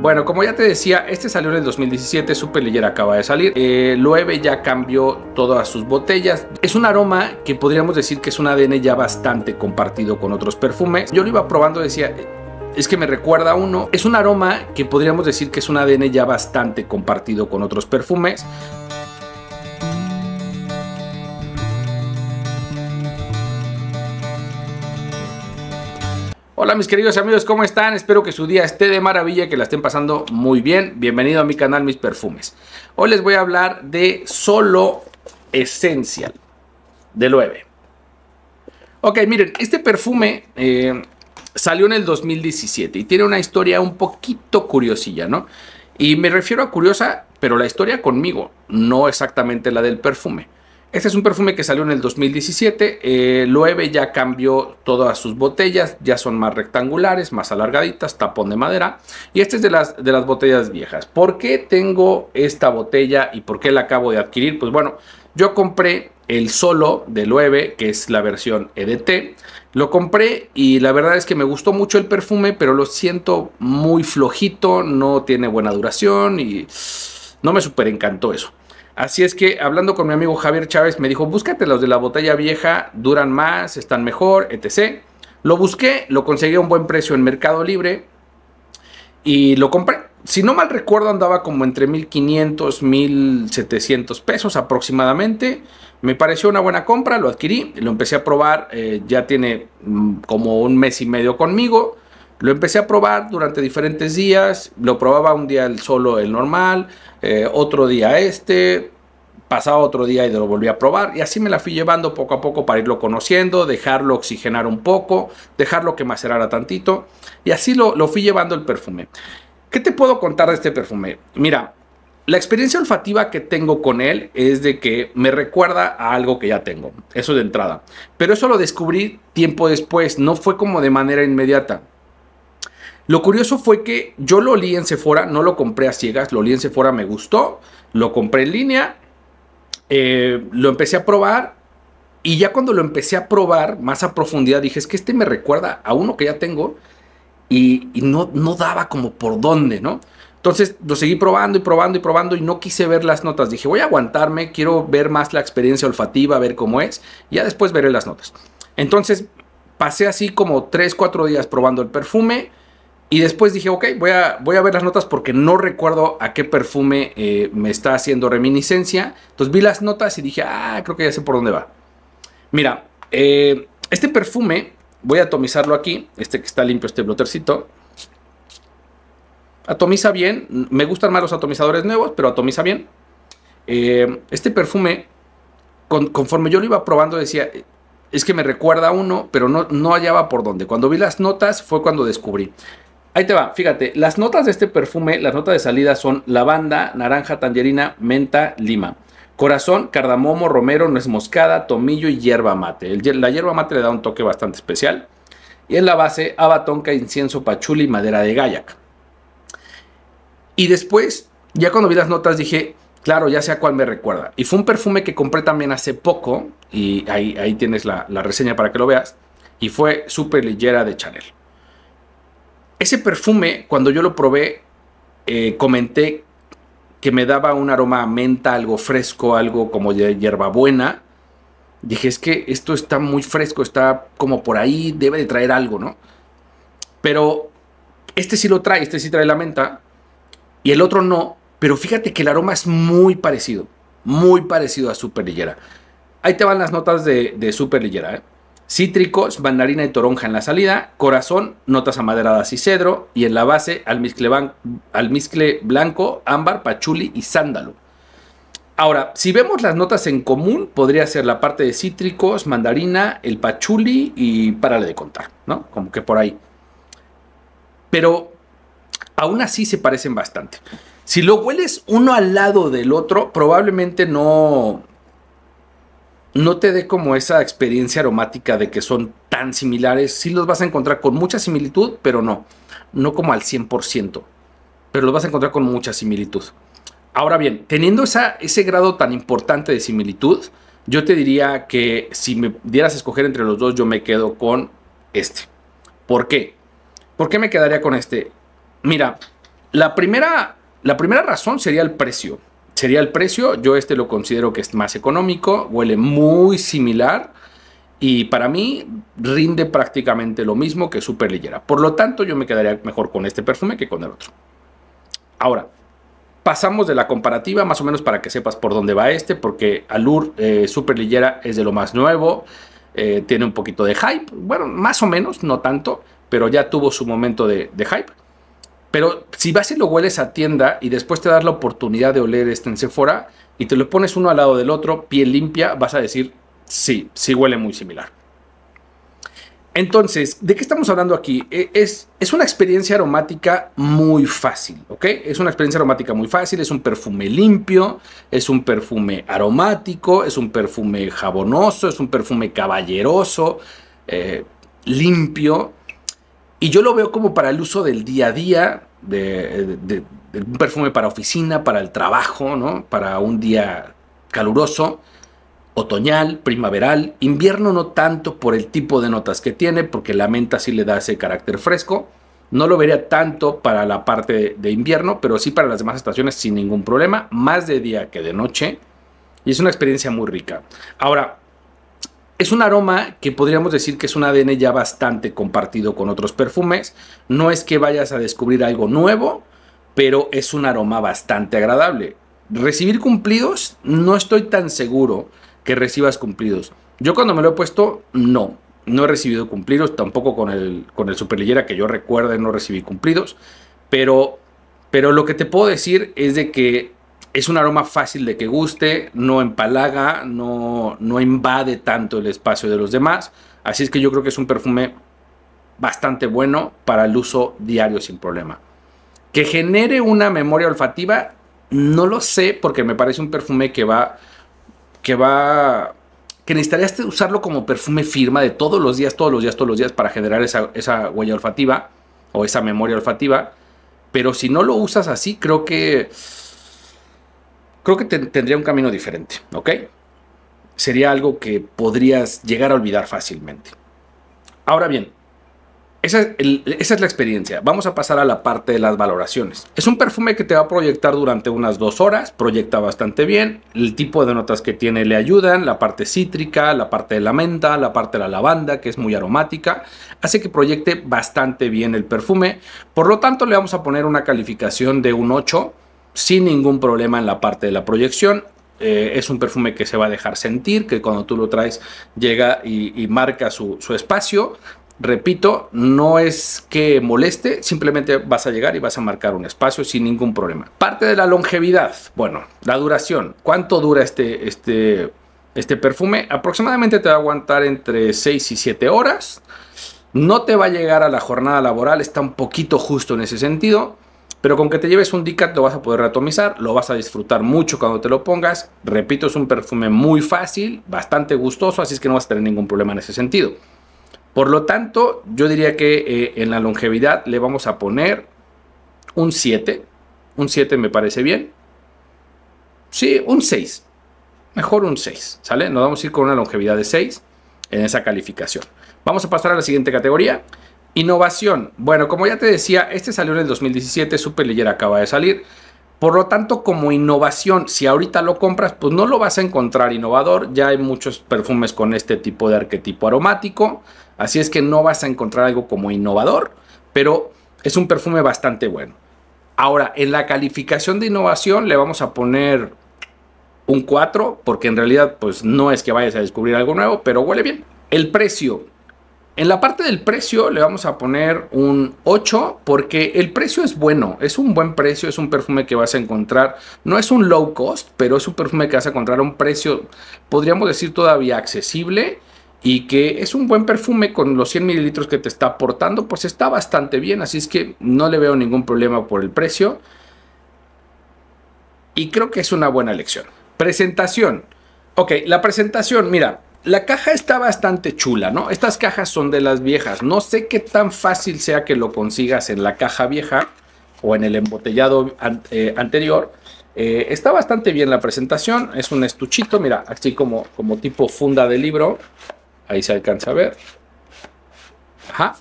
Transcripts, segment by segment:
Bueno, como ya te decía, este salió en el 2017, Super Ligera acaba de salir. Eh, ya cambió todas sus botellas. Es un aroma que podríamos decir que es un ADN ya bastante compartido con otros perfumes. Yo lo iba probando, decía, es que me recuerda a uno. Es un aroma que podríamos decir que es un ADN ya bastante compartido con otros perfumes, Hola mis queridos amigos, ¿cómo están? Espero que su día esté de maravilla, que la estén pasando muy bien. Bienvenido a mi canal Mis Perfumes. Hoy les voy a hablar de Solo Essential de 9. Ok, miren, este perfume eh, salió en el 2017 y tiene una historia un poquito curiosilla, ¿no? Y me refiero a curiosa, pero la historia conmigo, no exactamente la del perfume. Este es un perfume que salió en el 2017. Eh, Loewe ya cambió todas sus botellas, ya son más rectangulares, más alargaditas, tapón de madera. Y este es de las, de las botellas viejas. ¿Por qué tengo esta botella y por qué la acabo de adquirir? Pues bueno, yo compré el solo de Loewe, que es la versión EDT. Lo compré y la verdad es que me gustó mucho el perfume, pero lo siento muy flojito, no tiene buena duración y no me super encantó eso. Así es que hablando con mi amigo Javier Chávez me dijo, búscate los de la botella vieja, duran más, están mejor, etc. Lo busqué, lo conseguí a un buen precio en Mercado Libre y lo compré. Si no mal recuerdo andaba como entre 1500, 1700 pesos aproximadamente. Me pareció una buena compra, lo adquirí, lo empecé a probar, eh, ya tiene mm, como un mes y medio conmigo. Lo empecé a probar durante diferentes días, lo probaba un día el solo, el normal, eh, otro día este, pasaba otro día y lo volví a probar y así me la fui llevando poco a poco para irlo conociendo, dejarlo oxigenar un poco, dejarlo que macerara tantito y así lo, lo fui llevando el perfume. ¿Qué te puedo contar de este perfume? Mira, la experiencia olfativa que tengo con él es de que me recuerda a algo que ya tengo, eso de entrada. Pero eso lo descubrí tiempo después, no fue como de manera inmediata. Lo curioso fue que yo lo olí en Sephora, no lo compré a ciegas, lo olí en Sephora, me gustó, lo compré en línea, eh, lo empecé a probar y ya cuando lo empecé a probar más a profundidad dije, es que este me recuerda a uno que ya tengo y, no, no daba como por dónde, ¿no? Entonces lo seguí probando y probando y probando y no quise ver las notas. Dije, voy a aguantarme, quiero ver más la experiencia olfativa, ver cómo es. Y ya después veré las notas. Entonces pasé así como 3, 4 días probando el perfume y después dije, ok, voy a, voy a ver las notas porque no recuerdo a qué perfume eh, me está haciendo reminiscencia. Entonces vi las notas y dije, ah, creo que ya sé por dónde va. Mira, eh, este perfume, voy a atomizarlo aquí, este que está limpio, este blotercito. Atomiza bien, me gustan más los atomizadores nuevos, pero atomiza bien. Eh, este perfume, conforme yo lo iba probando, decía, es que me recuerda a uno, pero no, no hallaba por dónde. Cuando vi las notas fue cuando descubrí. Ahí te va, fíjate, las notas de este perfume, las notas de salida son lavanda, naranja, tangerina, menta, lima. Corazón, cardamomo, romero, nuez moscada, tomillo y hierba mate. la hierba mate le da un toque bastante especial. Y en la base, abatonca, incienso, pachuli y madera de gayak. Y después, ya cuando vi las notas dije, claro, ya sea cuál me recuerda. Y fue un perfume que compré también hace poco, y ahí, tienes la, la reseña para que lo veas, y fue Super Ligera de Chanel. Ese perfume, cuando yo lo probé, eh, comenté que me daba un aroma a menta, algo fresco, algo como de hierbabuena. Dije, es que esto está muy fresco, está como por ahí, debe de traer algo, ¿no? Pero este sí lo trae, este sí trae la menta y el otro no. Pero fíjate que el aroma es muy parecido, muy parecido a Super Ligera. Ahí te van las notas de, de Super Ligera, ¿eh? cítricos, mandarina y toronja en la salida, corazón, notas amaderadas y cedro, y en la base almizcle, blanco, ámbar, pachuli y sándalo. Ahora, si vemos las notas en común, podría ser la parte de cítricos, mandarina, el pachuli y párale de contar, ¿no? Como que por ahí. Pero aún así se parecen bastante. Si lo hueles uno al lado del otro, probablemente no, no te dé como esa experiencia aromática de que son tan similares. Sí los vas a encontrar con mucha similitud, pero no, no como al 100%, pero los vas a encontrar con mucha similitud. Ahora bien, teniendo esa, ese grado tan importante de similitud, yo te diría que si me dieras a escoger entre los dos, yo me quedo con este. ¿Por qué? ¿Por qué me quedaría con este? Mira, la primera, la primera razón sería el precio sería el precio. Yo este lo considero que es más económico, huele muy similar y para mí rinde prácticamente lo mismo que Super Ligera. Por lo tanto, yo me quedaría mejor con este perfume que con el otro. Ahora, pasamos de la comparativa más o menos para que sepas por dónde va este, porque Alur eh, Super Ligera es de lo más nuevo, eh, tiene un poquito de hype, bueno, más o menos, no tanto, pero ya tuvo su momento de hype. Pero si vas y lo hueles a tienda y después te das la oportunidad de oler este en Sephora y te lo pones uno al lado del otro, piel limpia, vas a decir, sí, sí huele muy similar. Entonces, ¿de qué estamos hablando aquí? E, es, es una experiencia aromática muy fácil, ¿ok? Es una experiencia aromática muy fácil, es un perfume limpio, es un perfume aromático, es un perfume jabonoso, es un perfume caballeroso, eh, limpio y yo lo veo como para el uso del día a día, de, un perfume para oficina, para el trabajo, ¿no? Para un día caluroso, otoñal, primaveral, invierno no tanto por el tipo de notas que tiene, porque la menta sí le da ese carácter fresco. No lo vería tanto para la parte de invierno, pero sí para las demás estaciones sin ningún problema, más de día que de noche. Y es una experiencia muy rica. Ahora, es un aroma que podríamos decir que es un ADN ya bastante compartido con otros perfumes. No es que vayas a descubrir algo nuevo, pero es un aroma bastante agradable. Recibir cumplidos, no estoy tan seguro que recibas cumplidos. Yo cuando me lo he puesto, no. No he recibido cumplidos, tampoco con el, con el Superligera que yo recuerde no recibí cumplidos. Pero, pero lo que te puedo decir es de que es un aroma fácil de que guste, no empalaga, no, no invade tanto el espacio de los demás. Así es que yo creo que es un perfume bastante bueno para el uso diario sin problema. Que genere una memoria olfativa, no lo sé porque me parece un perfume que va, que va, que necesitarías usarlo como perfume firma de todos los días, todos los días, todos los días para generar esa, esa huella olfativa o esa memoria olfativa. Pero si no lo usas así, creo que creo que tendría un camino diferente, ¿ok? Sería algo que podrías llegar a olvidar fácilmente. Ahora bien, esa es, esa es, la experiencia. Vamos a pasar a la parte de las valoraciones. Es un perfume que te va a proyectar durante unas dos horas, proyecta bastante bien, el tipo de notas que tiene le ayudan, la parte cítrica, la parte de la menta, la parte de la lavanda, que es muy aromática, hace que proyecte bastante bien el perfume. Por lo tanto, le vamos a poner una calificación de un 8 sin ningún problema en la parte de la proyección. Eh, es un perfume que se va a dejar sentir, que cuando tú lo traes llega y, marca su, espacio, repito, no es que moleste, simplemente vas a llegar y vas a marcar un espacio sin ningún problema. Parte de la longevidad, bueno, la duración. ¿Cuánto dura este, este, este perfume? Aproximadamente te va a aguantar entre 6 y 7 horas. No te va a llegar a la jornada laboral, está un poquito justo en ese sentido. Pero con que te lleves un Dicat lo vas a poder atomizar, lo vas a disfrutar mucho cuando te lo pongas. Repito, es un perfume muy fácil, bastante gustoso, así es que no vas a tener ningún problema en ese sentido. Por lo tanto, yo diría que eh, en la longevidad le vamos a poner un 7. Un 7 me parece bien. Sí, un 6. Mejor un 6, ¿sale? Nos vamos a ir con una longevidad de 6 en esa calificación. Vamos a pasar a la siguiente categoría Innovación. Bueno, como ya te decía, este salió en el 2017, Superleger acaba de salir. Por lo tanto, como innovación, si ahorita lo compras, pues no lo vas a encontrar innovador. Ya hay muchos perfumes con este tipo de arquetipo aromático, así es que no vas a encontrar algo como innovador, pero es un perfume bastante bueno. Ahora, en la calificación de innovación le vamos a poner un 4, porque en realidad pues no es que vayas a descubrir algo nuevo, pero huele bien. El precio, en la parte del precio le vamos a poner un 8 porque el precio es bueno, es un buen precio, es un perfume que vas a encontrar, no es un low cost, pero es un perfume que vas a encontrar a un precio, podríamos decir todavía accesible y que es un buen perfume con los 100 mililitros que te está aportando, pues está bastante bien, así es que no le veo ningún problema por el precio y creo que es una buena elección. Presentación. Ok, la presentación, mira, la caja está bastante chula, ¿no? Estas cajas son de las viejas. No sé qué tan fácil sea que lo consigas en la caja vieja o en el embotellado eh, anterior. Eh, está bastante bien la presentación. Es un estuchito, mira, así como, como tipo funda de libro. Ahí se alcanza a ver. Ajá.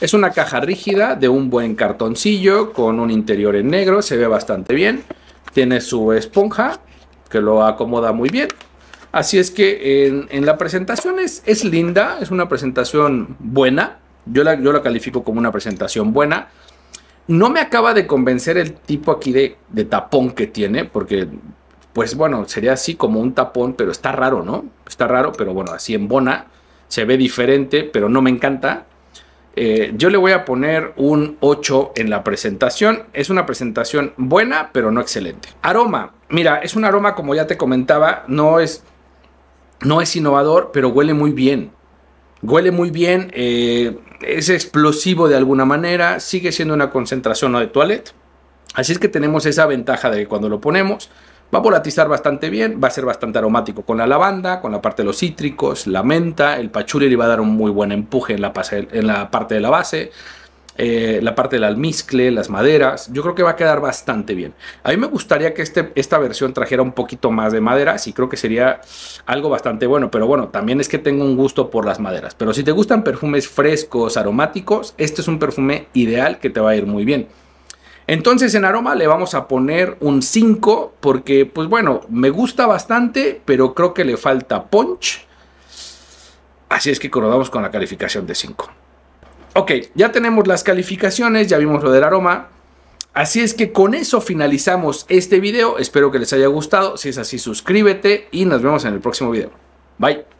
Es una caja rígida de un buen cartoncillo con un interior en negro. Se ve bastante bien. Tiene su esponja que lo acomoda muy bien. Así es que en, la presentación es, linda, es una presentación buena. Yo la, yo la califico como una presentación buena. No me acaba de convencer el tipo aquí de, tapón que tiene, porque, pues bueno, sería así como un tapón, pero está raro, ¿no? Está raro, pero bueno, así en bona. Se ve diferente, pero no me encanta. Eh, yo le voy a poner un 8 en la presentación. Es una presentación buena, pero no excelente. Aroma. Mira, es un aroma como ya te comentaba, no es no es innovador, pero huele muy bien. Huele muy bien, eh, es explosivo de alguna manera, sigue siendo una concentración de toilette, Así es que tenemos esa ventaja de que cuando lo ponemos va a volatizar bastante bien, va a ser bastante aromático con la lavanda, con la parte de los cítricos, la menta, el pachuli le va a dar un muy buen empuje en la, en la parte de la base. Eh, la parte del almizcle, las maderas. Yo creo que va a quedar bastante bien. A mí me gustaría que este, esta versión trajera un poquito más de maderas y creo que sería algo bastante bueno. Pero bueno, también es que tengo un gusto por las maderas. Pero si te gustan perfumes frescos, aromáticos, este es un perfume ideal que te va a ir muy bien. Entonces en aroma le vamos a poner un 5 porque pues bueno, me gusta bastante, pero creo que le falta punch. Así es que coronamos con la calificación de 5. Ok, ya tenemos las calificaciones, ya vimos lo del aroma. Así es que con eso finalizamos este video. Espero que les haya gustado. Si es así, suscríbete y nos vemos en el próximo video. Bye.